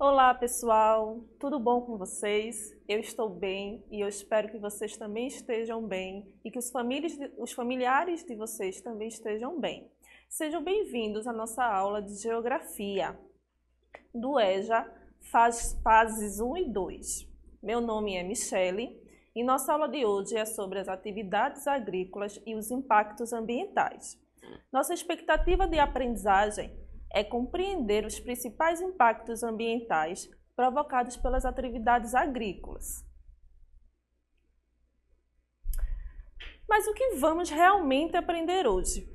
Olá pessoal, tudo bom com vocês? Eu estou bem e eu espero que vocês também estejam bem e que os, os familiares de vocês também estejam bem. Sejam bem-vindos à nossa aula de Geografia do EJA Fases 1 e 2. Meu nome é Michele e nossa aula de hoje é sobre as atividades agrícolas e os impactos ambientais. Nossa expectativa de aprendizagem é compreender os principais impactos ambientais provocados pelas atividades agrícolas. Mas o que vamos realmente aprender hoje?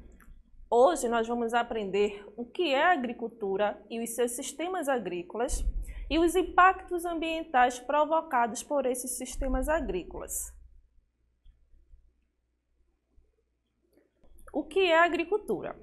Hoje nós vamos aprender o que é a agricultura e os seus sistemas agrícolas e os impactos ambientais provocados por esses sistemas agrícolas. O que é a agricultura?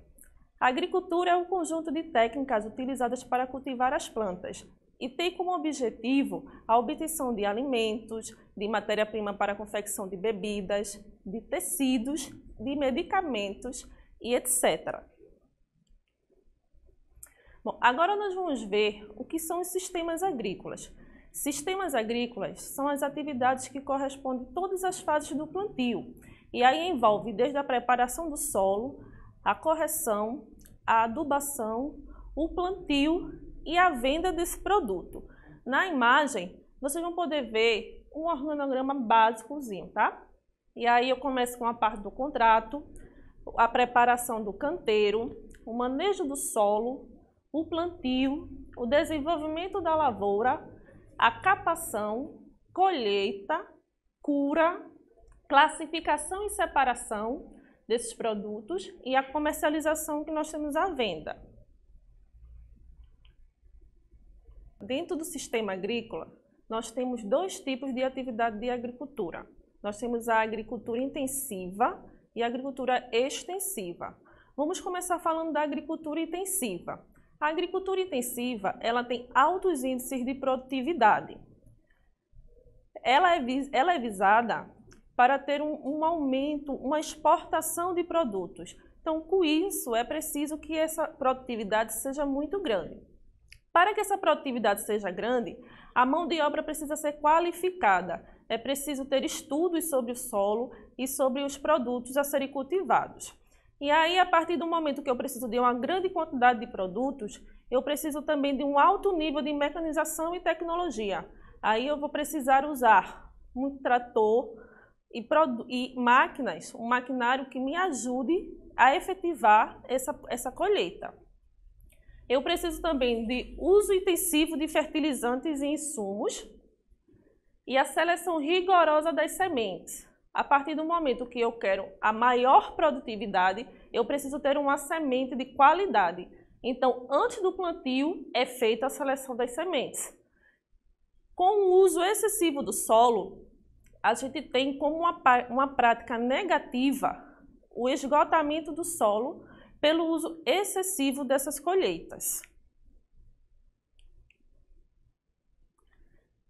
A agricultura é um conjunto de técnicas utilizadas para cultivar as plantas e tem como objetivo a obtenção de alimentos, de matéria-prima para a confecção de bebidas, de tecidos, de medicamentos e etc. Bom, agora nós vamos ver o que são os sistemas agrícolas. Sistemas agrícolas são as atividades que correspondem a todas as fases do plantio e aí envolve desde a preparação do solo a correção, a adubação, o plantio e a venda desse produto. Na imagem, vocês vão poder ver um organograma básicozinho, tá? E aí eu começo com a parte do contrato, a preparação do canteiro, o manejo do solo, o plantio, o desenvolvimento da lavoura, a capação, colheita, cura, classificação e separação, desses produtos e a comercialização que nós temos à venda. Dentro do sistema agrícola, nós temos dois tipos de atividade de agricultura. Nós temos a agricultura intensiva e a agricultura extensiva. Vamos começar falando da agricultura intensiva. A agricultura intensiva, ela tem altos índices de produtividade. Ela é, ela é visada para ter um, um aumento, uma exportação de produtos. Então, com isso, é preciso que essa produtividade seja muito grande. Para que essa produtividade seja grande, a mão de obra precisa ser qualificada. É preciso ter estudos sobre o solo e sobre os produtos a serem cultivados. E aí, a partir do momento que eu preciso de uma grande quantidade de produtos, eu preciso também de um alto nível de mecanização e tecnologia. Aí eu vou precisar usar um trator, e, e máquinas, um maquinário que me ajude a efetivar essa, essa colheita. Eu preciso também de uso intensivo de fertilizantes e insumos e a seleção rigorosa das sementes. A partir do momento que eu quero a maior produtividade, eu preciso ter uma semente de qualidade. Então, antes do plantio, é feita a seleção das sementes. Com o uso excessivo do solo, a gente tem como uma, uma prática negativa o esgotamento do solo pelo uso excessivo dessas colheitas.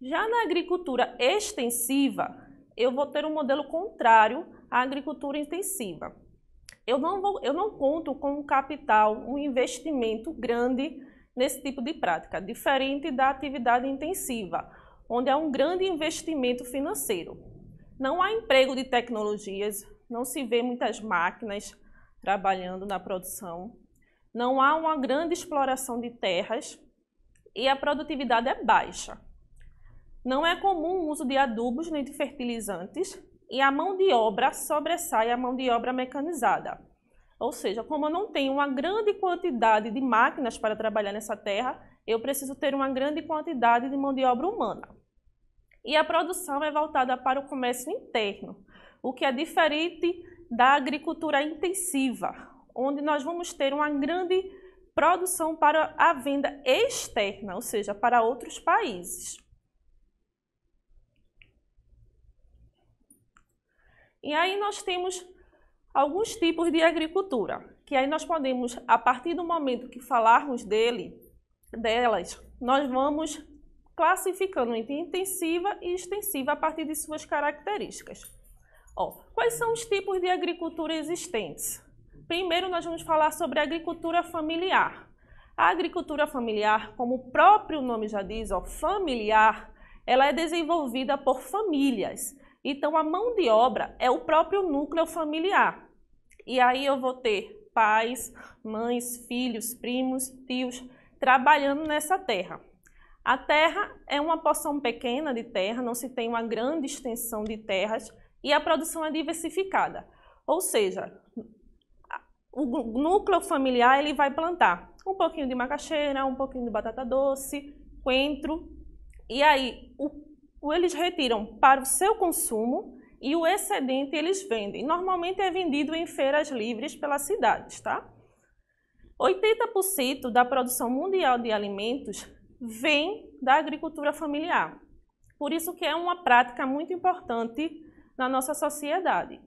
Já na agricultura extensiva, eu vou ter um modelo contrário à agricultura intensiva. Eu não, vou, eu não conto com um capital, um investimento grande nesse tipo de prática, diferente da atividade intensiva, onde há um grande investimento financeiro. Não há emprego de tecnologias, não se vê muitas máquinas trabalhando na produção, não há uma grande exploração de terras e a produtividade é baixa. Não é comum o uso de adubos nem de fertilizantes e a mão de obra sobressai a mão de obra mecanizada. Ou seja, como eu não tenho uma grande quantidade de máquinas para trabalhar nessa terra, eu preciso ter uma grande quantidade de mão de obra humana e a produção é voltada para o comércio interno, o que é diferente da agricultura intensiva, onde nós vamos ter uma grande produção para a venda externa, ou seja, para outros países. E aí nós temos alguns tipos de agricultura, que aí nós podemos, a partir do momento que falarmos dele, delas, nós vamos classificando entre intensiva e extensiva a partir de suas características. Ó, quais são os tipos de agricultura existentes? Primeiro, nós vamos falar sobre agricultura familiar. A agricultura familiar, como o próprio nome já diz, ó, familiar, ela é desenvolvida por famílias. Então, a mão de obra é o próprio núcleo familiar. E aí eu vou ter pais, mães, filhos, primos, tios trabalhando nessa terra. A terra é uma porção pequena de terra, não se tem uma grande extensão de terras e a produção é diversificada. Ou seja, o núcleo familiar ele vai plantar um pouquinho de macaxeira, um pouquinho de batata doce, coentro, e aí o, o eles retiram para o seu consumo e o excedente eles vendem. Normalmente é vendido em feiras livres pelas cidades, tá? 80% da produção mundial de alimentos vem da agricultura familiar. Por isso que é uma prática muito importante na nossa sociedade.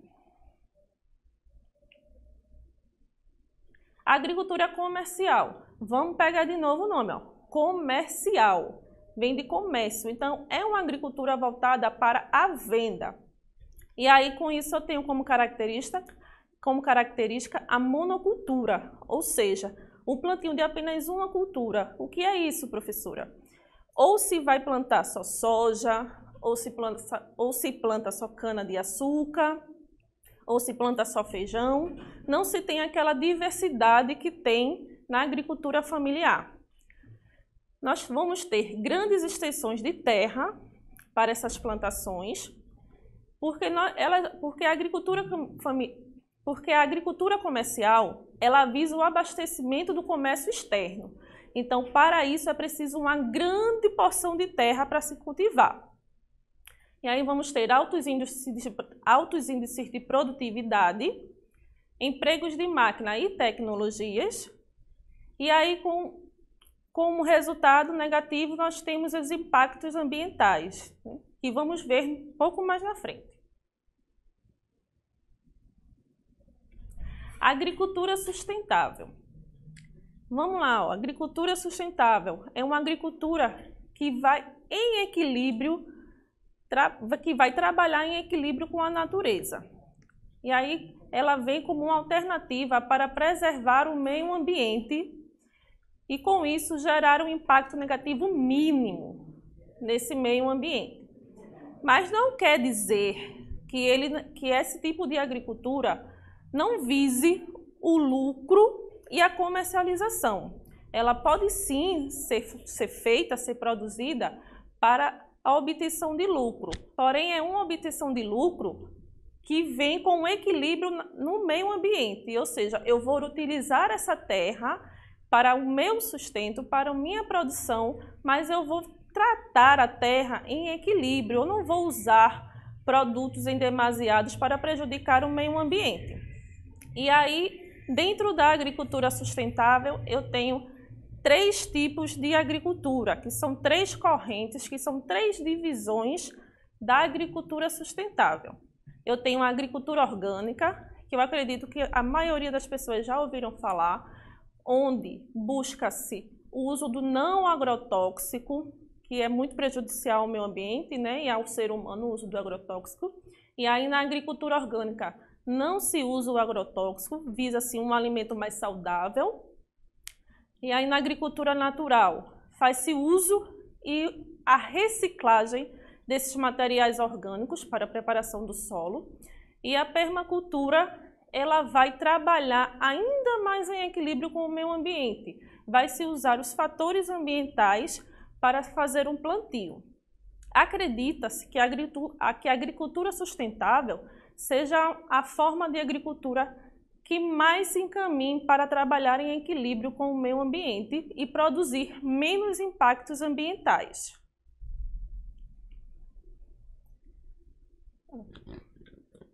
Agricultura comercial. Vamos pegar de novo o nome, ó. Comercial. Vem de comércio. Então, é uma agricultura voltada para a venda. E aí, com isso, eu tenho como característica, como característica a monocultura, ou seja, um plantio de apenas uma cultura. O que é isso, professora? Ou se vai plantar só soja, ou se planta, ou se planta só cana-de-açúcar, ou se planta só feijão. Não se tem aquela diversidade que tem na agricultura familiar. Nós vamos ter grandes extensões de terra para essas plantações, porque, nós, ela, porque, a, agricultura, porque a agricultura comercial ela visa o abastecimento do comércio externo. Então, para isso é preciso uma grande porção de terra para se cultivar. E aí vamos ter altos índices, altos índices de produtividade, empregos de máquina e tecnologias. E aí, com, como resultado negativo, nós temos os impactos ambientais, né? que vamos ver um pouco mais na frente. Agricultura sustentável. Vamos lá, ó. agricultura sustentável é uma agricultura que vai em equilíbrio, que vai trabalhar em equilíbrio com a natureza. E aí ela vem como uma alternativa para preservar o meio ambiente e com isso gerar um impacto negativo mínimo nesse meio ambiente. Mas não quer dizer que, ele, que esse tipo de agricultura não vise o lucro e a comercialização. Ela pode sim ser, ser feita, ser produzida para a obtenção de lucro, porém é uma obtenção de lucro que vem com um equilíbrio no meio ambiente, ou seja, eu vou utilizar essa terra para o meu sustento, para a minha produção, mas eu vou tratar a terra em equilíbrio, eu não vou usar produtos em demasiados para prejudicar o meio ambiente. E aí, dentro da agricultura sustentável, eu tenho três tipos de agricultura, que são três correntes, que são três divisões da agricultura sustentável. Eu tenho a agricultura orgânica, que eu acredito que a maioria das pessoas já ouviram falar, onde busca-se o uso do não agrotóxico, que é muito prejudicial ao meio ambiente né, e ao ser humano, o uso do agrotóxico. E aí, na agricultura orgânica, não se usa o agrotóxico, visa-se assim, um alimento mais saudável. E aí na agricultura natural, faz-se uso e a reciclagem desses materiais orgânicos para a preparação do solo. E a permacultura, ela vai trabalhar ainda mais em equilíbrio com o meio ambiente. Vai se usar os fatores ambientais para fazer um plantio. Acredita-se que a agricultura sustentável seja a forma de agricultura que mais se encaminhe para trabalhar em equilíbrio com o meio ambiente e produzir menos impactos ambientais.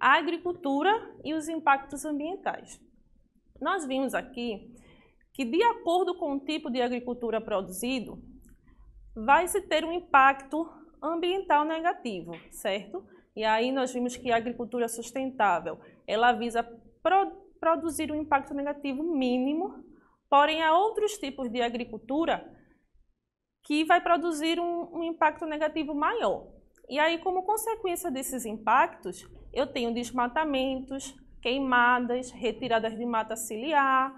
A agricultura e os impactos ambientais. Nós vimos aqui que, de acordo com o tipo de agricultura produzido, vai se ter um impacto ambiental negativo, certo? E aí nós vimos que a agricultura sustentável, ela visa pro, produzir um impacto negativo mínimo, porém há outros tipos de agricultura que vai produzir um, um impacto negativo maior. E aí, como consequência desses impactos, eu tenho desmatamentos, queimadas, retiradas de mata ciliar,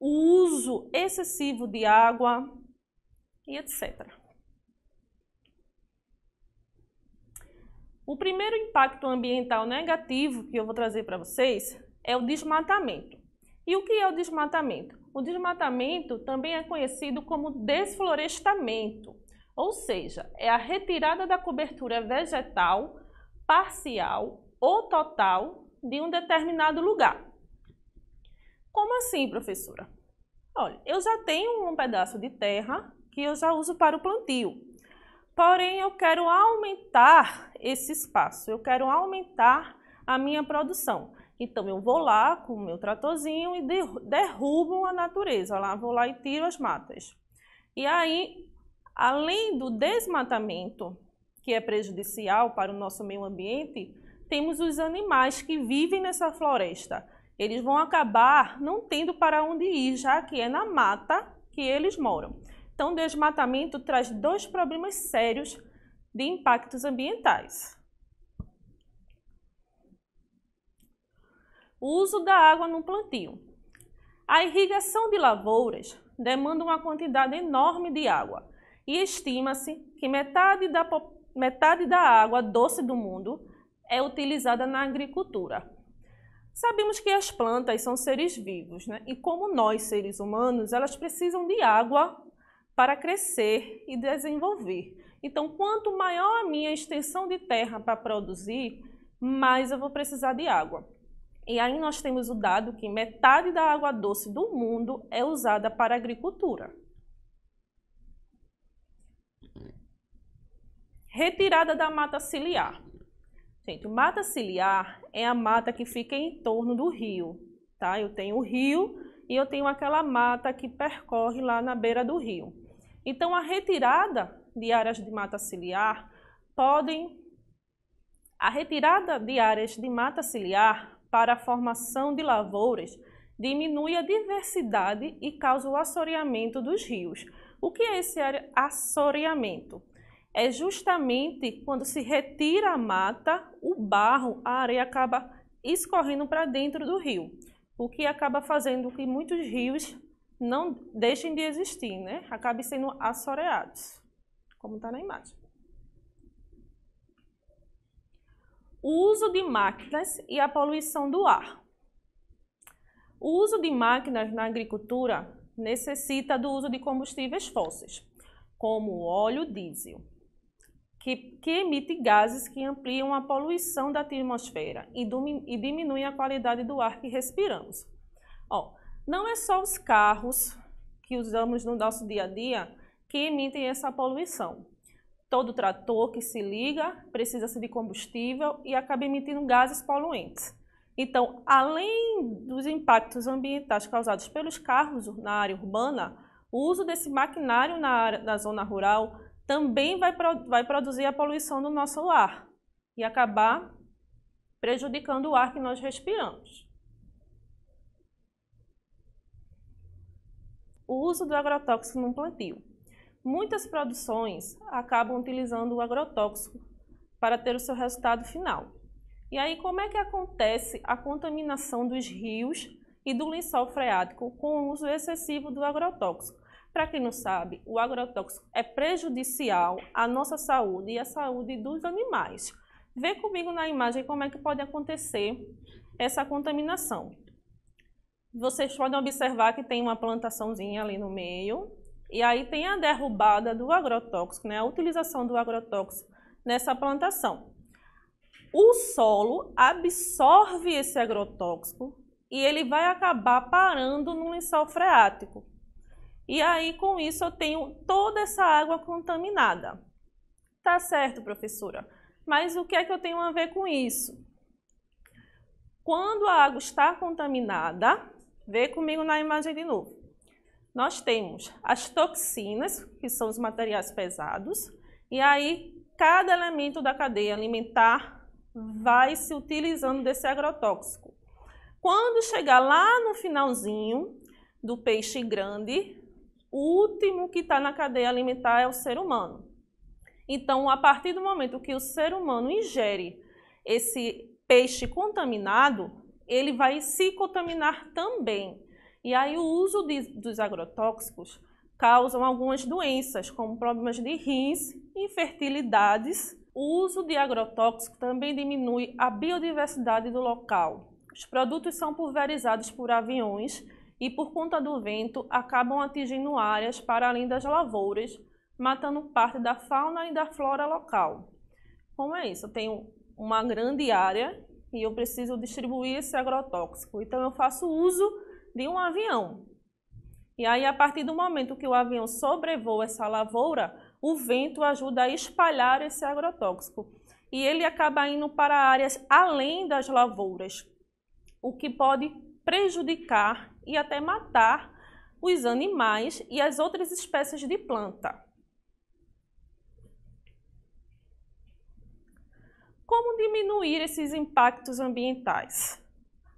o uso excessivo de água e etc. O primeiro impacto ambiental negativo que eu vou trazer para vocês é o desmatamento. E o que é o desmatamento? O desmatamento também é conhecido como desflorestamento, ou seja, é a retirada da cobertura vegetal parcial ou total de um determinado lugar. Como assim, professora? Olha, eu já tenho um pedaço de terra que eu já uso para o plantio porém eu quero aumentar esse espaço, eu quero aumentar a minha produção. Então eu vou lá com o meu tratorzinho e derrubo a natureza, lá vou lá e tiro as matas. E aí, além do desmatamento, que é prejudicial para o nosso meio ambiente, temos os animais que vivem nessa floresta. Eles vão acabar não tendo para onde ir, já que é na mata que eles moram. Então, desmatamento traz dois problemas sérios de impactos ambientais. O uso da água no plantio. A irrigação de lavouras demanda uma quantidade enorme de água e estima-se que metade da, metade da água doce do mundo é utilizada na agricultura. Sabemos que as plantas são seres vivos, né? e como nós, seres humanos, elas precisam de água para crescer e desenvolver. Então, quanto maior a minha extensão de terra para produzir, mais eu vou precisar de água. E aí nós temos o dado que metade da água doce do mundo é usada para agricultura. Retirada da mata ciliar. Gente, mata ciliar é a mata que fica em torno do rio, tá? Eu tenho o rio e eu tenho aquela mata que percorre lá na beira do rio. Então, a retirada de áreas de mata ciliar podem a retirada de áreas de mata ciliar para a formação de lavouras diminui a diversidade e causa o assoreamento dos rios. O que é esse assoreamento? É justamente quando se retira a mata, o barro, a areia acaba escorrendo para dentro do rio, o que acaba fazendo que muitos rios não deixem de existir, né? Acabem sendo assoreados, como está na imagem. O uso de máquinas e a poluição do ar. O uso de máquinas na agricultura necessita do uso de combustíveis fósseis, como o óleo diesel, que, que emite gases que ampliam a poluição da atmosfera e, diminui e diminuem a qualidade do ar que respiramos. Ó, não é só os carros que usamos no nosso dia a dia que emitem essa poluição. Todo trator que se liga precisa-se de combustível e acaba emitindo gases poluentes. Então, além dos impactos ambientais causados pelos carros na área urbana, o uso desse maquinário na, área, na zona rural também vai, vai produzir a poluição do nosso ar e acabar prejudicando o ar que nós respiramos. o uso do agrotóxico no plantio. Muitas produções acabam utilizando o agrotóxico para ter o seu resultado final. E aí, como é que acontece a contaminação dos rios e do lençol freático com o uso excessivo do agrotóxico? Para quem não sabe, o agrotóxico é prejudicial à nossa saúde e à saúde dos animais. Vê comigo na imagem como é que pode acontecer essa contaminação vocês podem observar que tem uma plantaçãozinha ali no meio. E aí tem a derrubada do agrotóxico, né? a utilização do agrotóxico nessa plantação. O solo absorve esse agrotóxico e ele vai acabar parando no lençol freático. E aí, com isso, eu tenho toda essa água contaminada. Tá certo, professora. Mas o que é que eu tenho a ver com isso? Quando a água está contaminada, Vê comigo na imagem de novo. Nós temos as toxinas, que são os materiais pesados, e aí cada elemento da cadeia alimentar vai se utilizando desse agrotóxico. Quando chegar lá no finalzinho do peixe grande, o último que está na cadeia alimentar é o ser humano. Então, a partir do momento que o ser humano ingere esse peixe contaminado, ele vai se contaminar também. E aí o uso de, dos agrotóxicos causam algumas doenças, como problemas de rins, infertilidades. O uso de agrotóxico também diminui a biodiversidade do local. Os produtos são pulverizados por aviões e, por conta do vento, acabam atingindo áreas para além das lavouras, matando parte da fauna e da flora local. Como é isso? Eu tenho uma grande área e eu preciso distribuir esse agrotóxico. Então eu faço uso de um avião. E aí, a partir do momento que o avião sobrevoa essa lavoura, o vento ajuda a espalhar esse agrotóxico. E ele acaba indo para áreas além das lavouras, o que pode prejudicar e até matar os animais e as outras espécies de planta. Como diminuir esses impactos ambientais?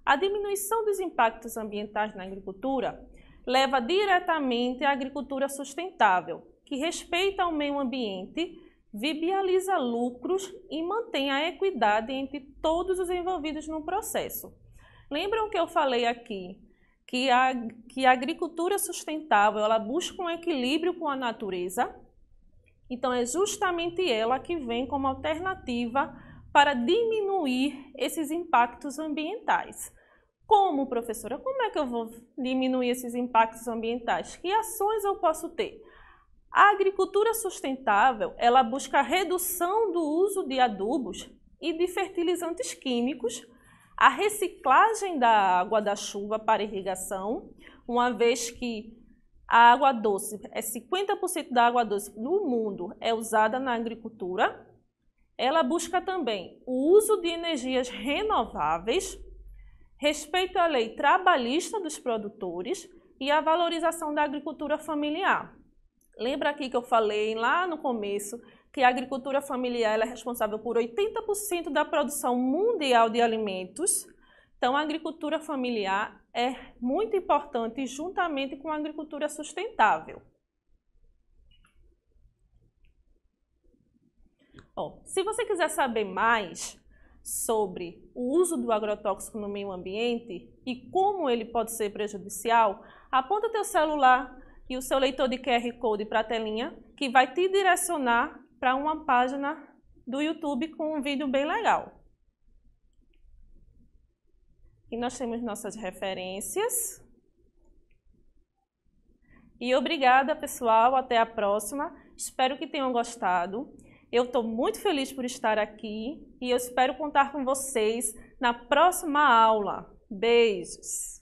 A diminuição dos impactos ambientais na agricultura leva diretamente à agricultura sustentável, que respeita o meio ambiente, viabiliza lucros e mantém a equidade entre todos os envolvidos no processo. Lembram que eu falei aqui que a, que a agricultura sustentável ela busca um equilíbrio com a natureza? Então, é justamente ela que vem como alternativa para diminuir esses impactos ambientais. Como, professora, como é que eu vou diminuir esses impactos ambientais? Que ações eu posso ter? A agricultura sustentável, ela busca a redução do uso de adubos e de fertilizantes químicos, a reciclagem da água da chuva para irrigação, uma vez que a água doce, é 50% da água doce no mundo é usada na agricultura, ela busca também o uso de energias renováveis, respeito à lei trabalhista dos produtores e a valorização da agricultura familiar. Lembra aqui que eu falei lá no começo que a agricultura familiar é responsável por 80% da produção mundial de alimentos. Então, a agricultura familiar é muito importante juntamente com a agricultura sustentável. se você quiser saber mais sobre o uso do agrotóxico no meio ambiente e como ele pode ser prejudicial, aponta teu celular e o seu leitor de QR Code para a telinha, que vai te direcionar para uma página do YouTube com um vídeo bem legal. E nós temos nossas referências. E obrigada, pessoal. Até a próxima. Espero que tenham gostado. Eu estou muito feliz por estar aqui e eu espero contar com vocês na próxima aula. Beijos!